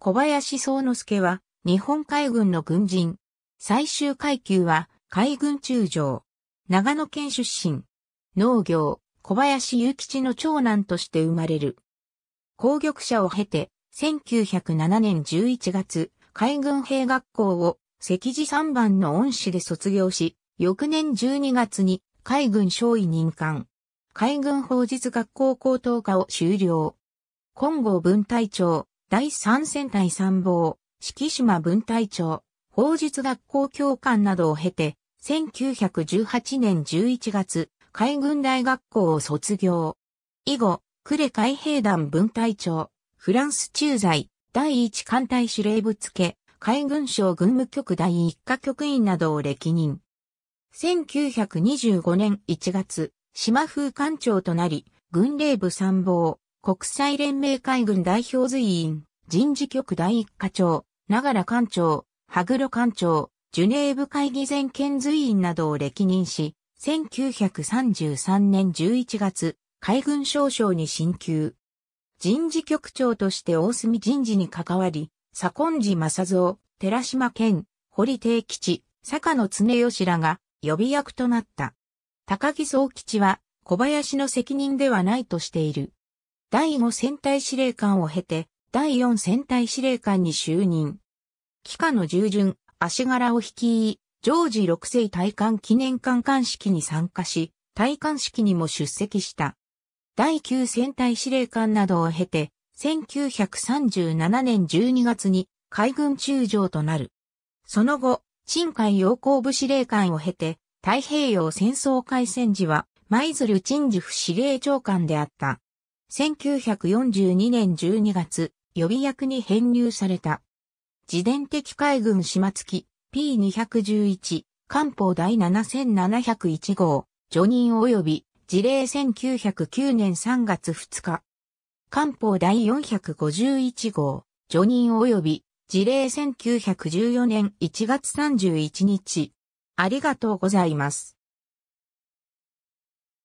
小林宗之助は、日本海軍の軍人。最終階級は、海軍中将。長野県出身。農業、小林雄吉の長男として生まれる。攻撃者を経て、1907年11月、海軍兵学校を赤字3番の恩師で卒業し、翌年12月に海軍少尉任官。海軍法術学校高等科を修了。金剛分隊長、第三戦隊参謀、四季島分隊長、法術学校教官などを経て、1918年11月、海軍大学校を卒業。以後、呉海兵団分隊長、フランス駐在、第一艦隊司令部付、海軍省軍務局第一課局員などを歴任。1925年1月、島風艦長となり、軍令部参謀、国際連盟海軍代表随員、人事局第一課長、長良艦長、羽黒艦長、ジュネーブ会議全権随員などを歴任し、1933年11月、海軍少将に進級。人事局長として大隅人事に関わり、左近寺正蔵、寺島健、堀定吉、坂野常吉らが予備役となった。高木総吉は小林の責任ではないとしている。第5戦隊司令官を経て、第4戦隊司令官に就任。期間の従順、足柄を率い、ジョージ6世大冠記念館艦式に参加し、大冠式にも出席した。第9戦隊司令官などを経て、1937年12月に海軍中将となる。その後、新海洋行部司令官を経て、太平洋戦争開戦時は、舞鶴鎮守府司令長官であった。1942年12月、予備役に編入された。自伝的海軍島付き P211 艦砲第7701号、除任及び事例1909年3月2日。艦砲第451号、除任及び事例1914年1月31日。ありがとうございます。